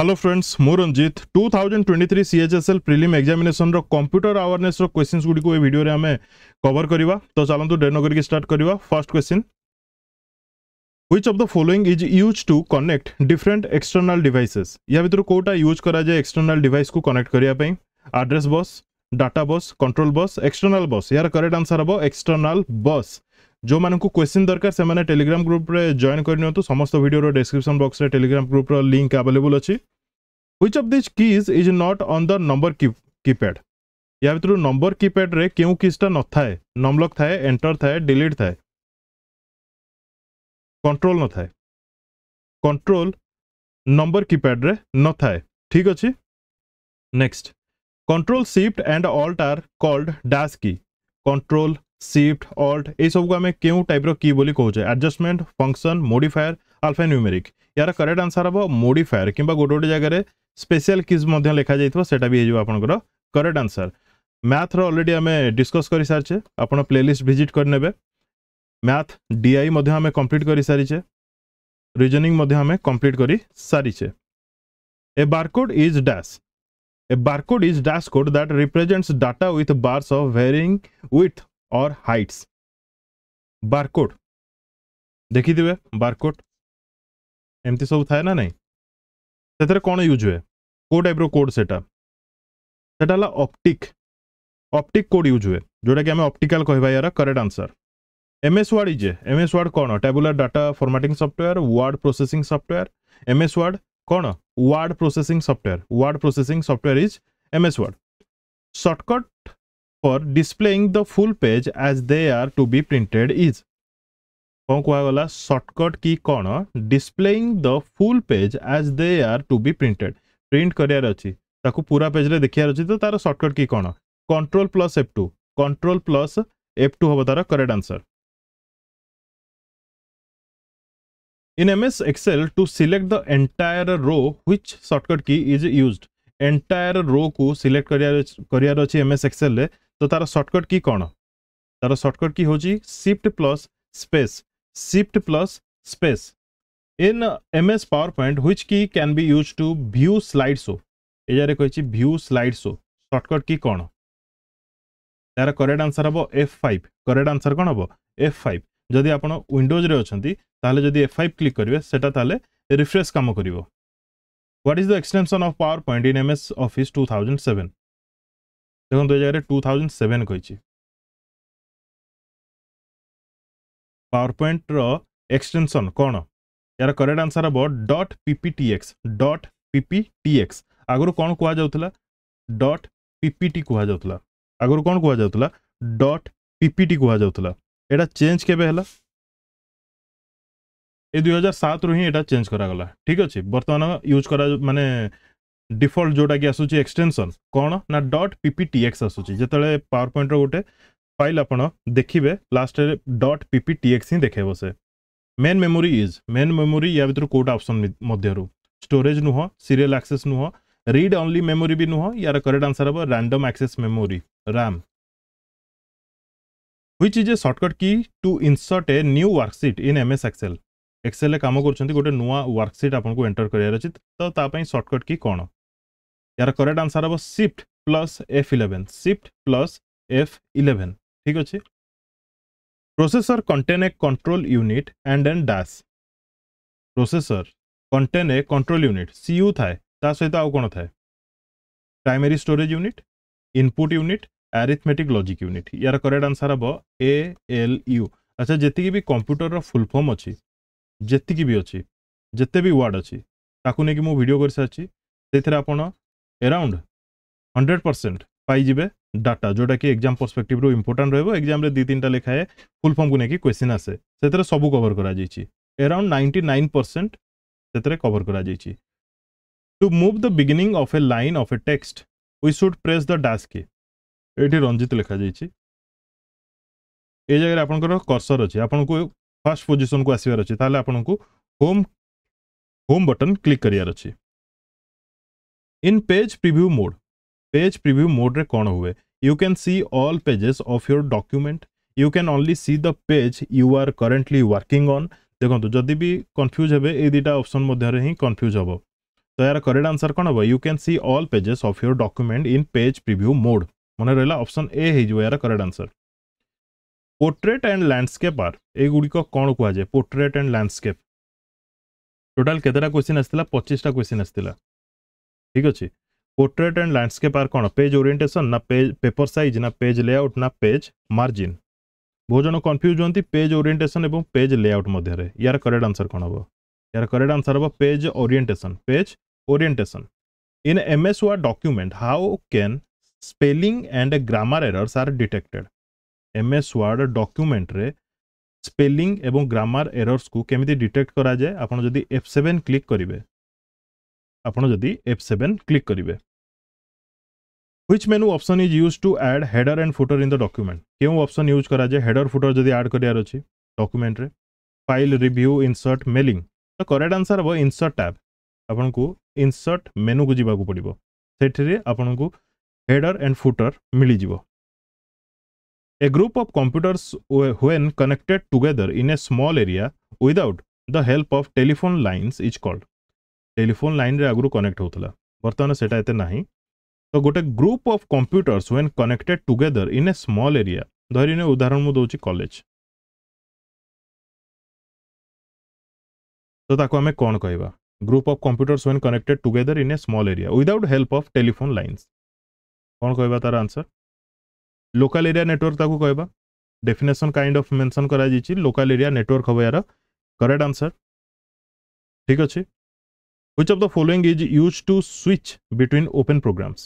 Hello friends मु Ranjit 2023 thousand prelim examination रो computer awareness रो क्वेश्चंस गुडी को ए भिडियो आम कवर करवा तो चलो डेर न करके स्टार्ट करवा first question which of the following is use to connect different external devices या भितर कौटा यूज कराए जाए एक्सटर्नल डिवाइस को कनेक्ट करने address bus data bus control bus external bus यार करेक्ट आंसर हम एक्सटर्नाल बस जो मानक क्वेश्चन दरकार से मैंने टेलीग्राम ग्रुप जॉन करनी समस्त भिडर डेस्क्रिप्सन बक्स में टेलीग्राम ग्रुप लिंक आवेलेबल अच्छी which of these keys is not on the number keypad या भितर नंबर कीपैड में क्यों किजटा न था नमलक थाए एंटर थाए डिलीट थाए कंट्रोल न थाए कंट्रोल नंबर कीपैड न थाए ठीक अच्छे next control shift and alt are called dash key control shift alt यू को आम क्यों टाइप की बोली कहे adjustment function modifier alphanumeric यार करेक्ट आंसर हम मोडायर कि गोटे गोटे जगह स्पेशियाल किज लिखा जाता भी आपर करेक्ट आंसर मैथ्र अलरेडी आम डिस्कस कर सारे आप प्लेलीस्ट भिज करे मैथ डीआई आम कम्प्लीट कर सारीचे रिजनिंग आम कम्प्लीट कर सारीचे A barcode is dash A barcode is dash code that represents data with bars of varying width और हाइट्स बारकोड देखी थे बारकोड एमती सब थाए ना नहीं से तो कौन यूज हुए को टाइप रोड से ऑप्टिक ऑप्टिक कोड यूज हुए जोटा कि आम ऑप्टिकल कहवा यार correct answer M S word is M S word कौन tabular data formatting software word processing software M S word कौन word processing software word processing software is M S word shortcut for displaying the full page as they are to be printed is કો કો આ ગલા shortcut key કોણ displaying the full page as they are to be printed print કરિયાર અછી તાકુ પૂરા page રે દેખિયાર અછી તો તાર શોર્ટકટ કી કોણ control plus F2 control plus F2 હોબો તાર correct answer in MS EXCEL to select the entire row which shortcut key is used entire row કુ સિલેક્ટ કરિયાર કરિયાર અછી MS EXCEL લે ତ ତାର ସର୍ଟକଟ୍ କି କ'ଣ ତାର ସର୍ଟକଟ୍ କି ହେଉଛି shift plus space shift plus space in M S PowerPoint which key can be used to view slide show ଏ ଜାଗାରେ କହିଛି view slide show shortcut key କ'ଣ ତାର କରେକ୍ଟ ଆନ୍ସର୍ ହେବ F five correct answer କ'ଣ ହେବ F five ଯଦି ଆପଣ ୱିଣ୍ଡୋଜ୍ରେ ଅଛନ୍ତି ତାହେଲେ ଯଦି ଏଫ୍ ଫାଇଭ୍ କ୍ଲିକ୍ କରିବେ ସେଟା ତାହେଲେ ରିଫ୍ରେଶ୍ କାମ କରିବ what is the extension of PowerPoint in M S office two thousand seven ଦେଖନ୍ତୁ ଏ ଜାଗାରେ ଟୁ ଥାଉଜେଣ୍ଡ ସେଭେନ କହିଛି ପାୱାର ପଏଣ୍ଟର ଏକ୍ସଟେନସନ୍ କ'ଣ ଏହାର କରେକ୍ଟ ଆନ୍ସର୍ ହେବ ଡଟ୍ ପିପିଟିଏକ୍ସ ଡଟ୍ ପିପିଟିଏକ୍ସ ଆଗରୁ କ'ଣ କୁହାଯାଉଥିଲା ଡଟ୍ ପିପିଟି କୁହାଯାଉଥିଲା ଆଗରୁ କ'ଣ କୁହାଯାଉଥିଲା ଡଟ୍ ପିପିଟି କୁହାଯାଉଥି�ଲା ଏଇଟା ଚେଞ୍ଜ କେବେ ହେଲା ଏ ଦୁଇ ହଜାର ସାତରୁ ହିଁ ଏଇଟା ଚେଞ୍ଜ କରାଗଲା ଠିକ୍ ଅଛି ବର୍ତ୍ତମାନ ୟୁଜ୍ କରା ମାନେ डिफल्ट जोटा कि आसूस एक्सटेनसन कौन ना डट पीपीटीएक्स आसूसी जो पावर पॉइंट रोटे फाइल आप देखिए लास्ट डट पीपीटीएक्स ही देखे से main memory is main memory या भितर कौटा अप्सन मध्य स्टोरेज नुह सीरीयल आक्सेस नुह रीड ओनली मेमोरी भी नुह यार करेक्ट आंसर हम रैंडम एक्सेस मेमोरी राम हुई चीज a shortcut key to insert a new worksheet in M S Excel XL काम करें नुआ वर्कसीट आपको एंटर करार अच्छे तो सर्टकट की कौन यार करेक्ट आंसर हम shift plus F eleven shift plus F eleven ठीक अच्छे processor contains a control unit and an dash processor contains a control unit CU थाए ता सहित आउ कौन थाए primary storage unit input unit arithmetic logic unit यार करेक्ट आंसर हम ए एल यू अच्छा जी भी कंप्यूटर फुल फॉर्म अच्छी जी भी अच्छी जिते भी वार्ड अच्छी ताकू नहीं मुझ भिड कर सारी से आपड़ अराउंड हंड्रेड परसेंट पाइव डाटा जोटा कि एक्जाम परसपेक्टिव इम्पोर्टा रोज एक्जाम दु तीन टाइम लिखाए फुल फर्म को लेकिन क्वेश्चन आसे से सब cover around ninety nine percent से कवर कर to move the beginning of a line of a text we should press the dash ये रंजित लिखा जाइए ये जगह आपंकर कर्सर अच्छे आपन फास्ट पोजिशन को आसवर अच्छे आपको होम होम बटन क्लिक करार अच्छे in page preview mode page preview mode रे कौन हुए you can see all pages of your document you can only see the page you are currently working on देखो जदि भी कन्फ्यूज हे ये दुटा अप्सन मध्य हिं कन्फ्यूज हे तो यार करेक्ट आंसर कौन हम you can see all pages of your document in page preview mode मन रहा अप्सन ए हो यार correct answer portrait and landscape are युड़िक कौन कहुए पोर्ट्रेट एंड लैंडस्केप टोटाल केतटा क्वेश्चन आसाला पचीसटा क्वेश्चन आसाला ঠিক ଅଛି পোর্ଟ୍রেଟ୍ ଆଣ୍ଡ ଲ୍ୟାଣ୍ଡସ୍କେପ୍ ଆର୍ କ'ଣ ପେଜ୍ ଓରିଏଣ୍ଟେସନ୍ ନା ପେଜ୍ ପେପର୍ ସାଇଜ୍ ନା ପେଜ୍ ଲେଆଉଟ୍ ନା ପେଜ୍ ମାର୍ଜିନ୍ ବହୁତ ଜଣ କନଫ୍ୟୁଜ୍ ହୁଅନ୍ତି ପେଜ୍ ଓରିଏଣ୍ଟେସନ୍ ଏବଂ ପେଜ୍ ଲେଆଉଟ୍ ମଧ୍ୟରେ ୟାର କରେକ୍ଟ ଆନ୍ସର୍ କ'ଣ ହେବ ୟାର କରେକ୍ଟ ଆନ୍ସର୍ ହେବ page orientation page orientation in M S Word document how can spelling and grammar errors are detected M S Word ଡକ୍ୟୁମେଣ୍ଟରେ ସ୍ପେଲିଂ ଏବଂ ଗ୍ରାମାର ଏରର୍ସକୁ କେମିତି ଡିଟେକ୍ଟ କରାଯାଏ ଆପଣ ଯଦି ଏଫ୍ ସେଭେନ୍ କ୍ଲିକ୍ କରିବେ ଆପଣ ଯଦି ଏଫ୍ ସେଭେନ୍ କ୍ଲିକ୍ କରିବେ which menu option is use to add header and footer in the document କେଉଁ ଅପସନ୍ ୟୁଜ୍ କରାଯାଏ ହେଡ଼ର୍ ଫୁଟର୍ ଯଦି ଆଡ଼୍ କରିବାର ଅଛି ଡକ୍ୟୁମେଣ୍ଟରେ ଫାଇଲ୍ ରିଭ୍ୟୁ ଇନସର୍ଟ ମେଲିଂ ତ କରେକ୍ଟ ଆନ୍ସର୍ ହେବ ଇନସର୍ଟ ଟ୍ୟାବ୍ ଆପଣଙ୍କୁ ଇନସର୍ଟ ମେନୁକୁ ଯିବାକୁ ପଡ଼ିବ ସେଠିରେ ଆପଣଙ୍କୁ ହେଡ଼ର୍ ଆଣ୍ଡ ଫୁଟର୍ ମିଳିଯିବ A group of computers when connected together in a small area without the help of telephone lines is called telephone ଲାଇନ୍ରେ ଆଗରୁ କନେକ୍ଟ ହେଉଥିଲା ବର୍ତ୍ତମାନ ସେଇଟା ଏତେ ନାହିଁ ତ ଗୋଟେ group of computers when connected together in a small area ଧରିନିଅ ଉଦାହରଣ ମୁଁ ଦେଉଛି କଲେଜ ତ ତାକୁ ଆମେ କ'ଣ କହିବା group of computers when connected together in a small area without help of telephone lines କ'ଣ କହିବା ତାର ଆନ୍ସର ଲୋକାଲ୍ ଏରିଆ ନେଟୱାର୍କ ତାକୁ କହିବା ଡେଫିନେସନ୍ କାଇଣ୍ଡ ଅଫ୍ ମେନ୍ସନ୍ କରାଯାଇଛି ଲୋକାଲ୍ ଏରିଆ ନେଟୱାର୍କ ହେବ ଏହାର କରେକ୍ଟ ଆନ୍ସର ଠିକ୍ ଅଛି Which of the following is used to switch between open programs?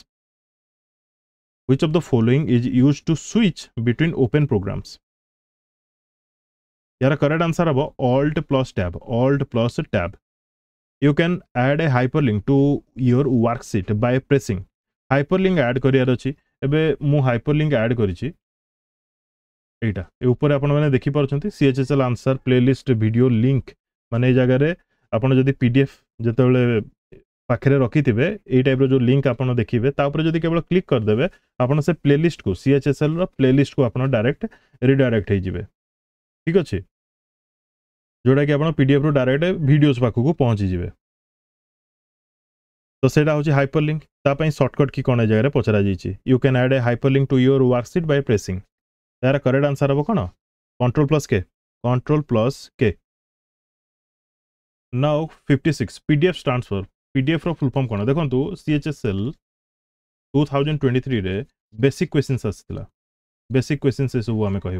Which of the following is used to switch between open programs? यार correct answer हम alt plus tab alt plus tab you can add a hyperlink to your worksheet by pressing hyperlink add करार अच्छी एवं मु hyperlink add करी এইটা এ উপরে আপনার দেখিপার CHSL answer playlist video link মানে এই জায়গায় আপনার যদি পিডিএফ ଯେତେବେଳେ ପାଖରେ ରଖିଥିବେ ଏଇ ଟାଇପ୍ର ଯେଉଁ ଲିଙ୍କ୍ ଆପଣ ଦେଖିବେ ତା ଉପରେ ଯଦି କେବଳ କ୍ଲିକ୍ କରିଦେବେ ଆପଣ ସେ ପ୍ଲେଲିଷ୍ଟକୁ ସିଏଚ୍ଏସ୍ଏଲ୍ର ପ୍ଲେଲିଷ୍ଟକୁ ଆପଣ ଡାଇରେକ୍ଟ ରିଡାଇରେକ୍ଟ ହେଇଯିବେ ଠିକ୍ ଅଛି ଯେଉଁଟାକି ଆପଣ ପିଡ଼ିଏଫ୍ରୁ ଡାଇରେକ୍ଟ ଭିଡ଼ିଓସ୍ ପାଖକୁ ପହଞ୍ଚିଯିବେ ତ ସେଇଟା ହେଉଛି ହାଇପର ଲିଙ୍କ୍ ତା ପାଇଁ ସର୍ଟକଟ୍ କି କ'ଣ ଏ ଜାଗାରେ ପଚରାଯାଇଛି you can add a hyperlink to your worksheet by pressing ଏହାର କରେକ୍ଟ ଆନ୍ସର୍ ହେବ କ'ଣ control plus K control plus K now 56 PDF stands for PDF रो फुल फॉर्म कोन देखंतु सीएचएसएल 2023 रे बेसिक क्वेश्चंस आसितला बेसिक क्वेश्चंस एसबू आम कह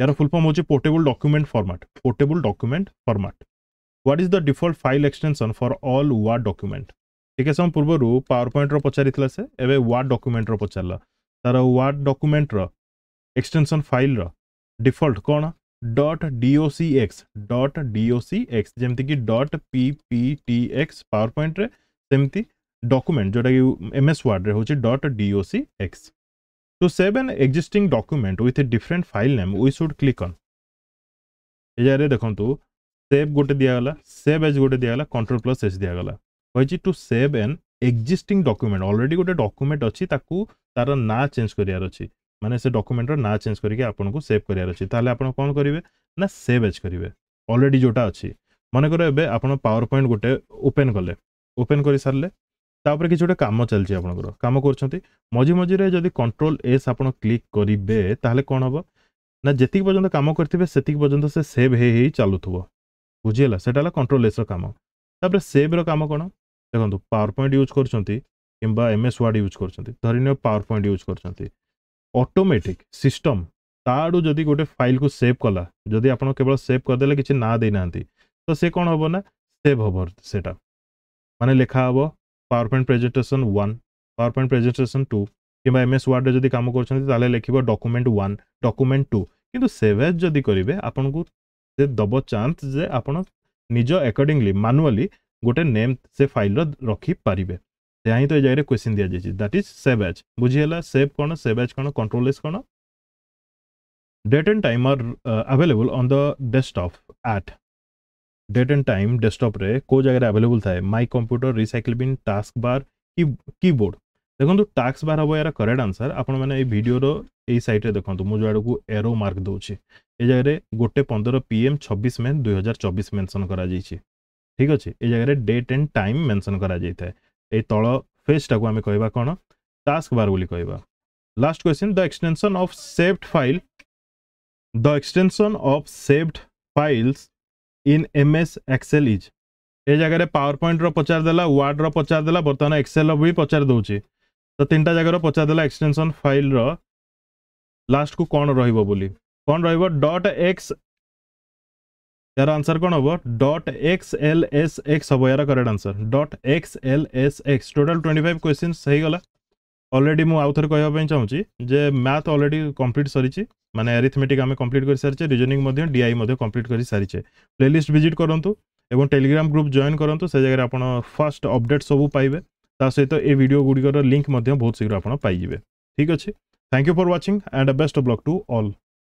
यार फुल फॉर्म हूँ portable document format portable document format what is the default file extension for all Word document टिके समय पूर्वर पावर पॉइंट पचारि से एवं वार्ड डॉक्यूमेंट पचारा तार Word document extension file default कौन ડોટ DOCX ડોટ DOCX ଯେମିତି କି ଡଟ୍ PPTX ପାୱାର ପଏଣ୍ଟରେ ସେମିତି ଡକ୍ୟୁମେଣ୍ଟ ଯେଉଁଟାକି MS ୱାର୍ଡରେ ହେଉଛି dot DOCX To save an existing document with a different file name, we should click on. ଏ ଜାଗାରେ ଦେଖନ୍ତୁ ସେଭ୍ ଗୋଟେ ଦିଆଗଲା ସେଭ୍ ଏଜ୍ ଗୋଟେ ଦିଆଗଲା କଣ୍ଟ୍ରୋଲ ପ୍ଲସ୍ ଏଚ୍ ଦିଆଗଲା କହିଛି to save an existing document already ଗୋଟେ ଡକ୍ୟୁମେଣ୍ଟ ଅଛି ତାକୁ ତାର ନାଁ ଚେଞ୍ଜ କରିବାର ଅଛି মানে সে ডকুমেন্টর না চেঞ্জ করিকি আপনার সেভ করার অছি তাহলে আপনার কোণ করবে না সেভ এজ করবে অলরেডি যেটা অছি মনে কর এবে আপনার পাওয়ার পয়েন্ট গোটে ওপেন কলে ওপেন করে সারলে তাপরে কিছু গোটে কাম চালছে আপনার কাম করছেন মঝি মঝিরে যদি কন্ট্রোল এস আপনার ক্লিক করবে তাহলে কোণ হব না যেতিক পর্যন্ত কাম করতে সেতিক পর্যন্ত সে সেভ হয়ে হয়ে চালুথব বুঝিগলা সেটা হল কন্ট্রোল এসর কাম তাপরে সেভ্র কাম কোণ দেখুন পাওয়ার পয়েন্ট ইউজ করছেন কিংবা এম এস ওয়ার্ড ইউজ করছেন ধরিনিও পাওয়ার পয়েন্ট ইউজ করছেন ଅଟୋମେଟିକ୍ ସିଷ୍ଟମ୍ ତାଆଡ଼ୁ ଯଦି ଗୋଟେ ଫାଇଲ୍କୁ ସେଭ୍ କଲା ଯଦି ଆପଣ କେବଳ ସେଭ୍ କରିଦେଲେ କିଛି ନାଁ ଦେଇନାହାନ୍ତି ତ ସେ କ'ଣ ହେବ ନା ସେଭ୍ ହେବ ସେଟା ମାନେ ଲେଖା ହେବ PowerPoint presentation one PowerPoint presentation two କିମ୍ବା ଏମ୍ ଏସ୍ ୱାର୍ଡ଼ରେ ଯଦି କାମ କରୁଛନ୍ତି ତାହେଲେ ଲେଖିବ ଡକୁମେଣ୍ଟ ୱାନ୍ ଡକୁମେଣ୍ଟ ଟୁ କିନ୍ତୁ ସେଭ୍ ଏଜ୍ ଯଦି କରିବେ ଆପଣଙ୍କୁ ସେ ଦେବ ଚାନ୍ସ ଯେ ଆପଣ ନିଜ ଏକର୍ଡ଼ିଙ୍ଗଲି ମାନୁଆଲି ଗୋଟେ ନେମ୍ ସେ ଫାଇଲ୍ର ରଖିପାରିବେ यहाँ तो ये जगह क्वेश्चन दि जाइए दैट इज सेव एज बुझीगला सेव कौन सेव एज कौन कंट्रोल एज कौन date and time are available on the desktop आट डेट एंड टाइम डेस्कटप्रे कौ जगार आभेलेबल थाए my computer recycle bin taskbar keyboard देखो टास्क बार हम यार करेक्ट आंसर आपने भिडियोर यही सैट्रे देखो मुझे आड़ को एरो मार्क दौर ए जगह गोटे पंदर पीएम छब्बीस मे दुई हजार चौबीस मेनसन कर ठीक अच्छे ए जगह डेट एंड टाइम मेनसन कर এই তল ফেজটাকে আমি কহবা কোণ টাস্ক বার বলে কহবা last question the extension of saved file the extension of saved files in M S Excel is ଏ ଜାଗାରେ ପାୱାର ପଏଣ୍ଟର ପଚାରିଦେଲା ୱାର୍ଡ଼ର ପଚାରିଦେଲା ବର୍ତ୍ତମାନ ଏକ୍ସେଲ୍ର ବି ପଚାରି ଦେଉଛି ତ ତିନିଟା ଜାଗାର ପଚାରିଦେଲା ଏକ୍ସଟେନସନ୍ ଫାଇଲ୍ର ଲାଷ୍ଟକୁ କ'ଣ ରହିବ ବୋଲି କ'ଣ ରହିବ ଡଟ୍ ଏକ୍ସ यार आंसर कौन हम dot X L S X हम यार correct answer dot X L S X total twenty five question हो गला अलरेडी मुझे आउ थे कहवाई चाहूँगी जे मैथ अलरेडी कम्प्लीट सारी मैंने एरिथमेटिक आम कम्प्लीट कर सारी रिजनिंग डीआई कम्प्लीट कर सारी प्लेलीस्ट भिजिट करूँ और टेलीग्राम ग्रुप जॉन करूँ से जगह आप फास्ट अपडेट सब পাইবে सहित সহিত भिडियो गुड़िकर लिंक बहुत शीघ्र বহুত শীঘ্র আপনার পাইবে ঠিক আছে thank you for watching and best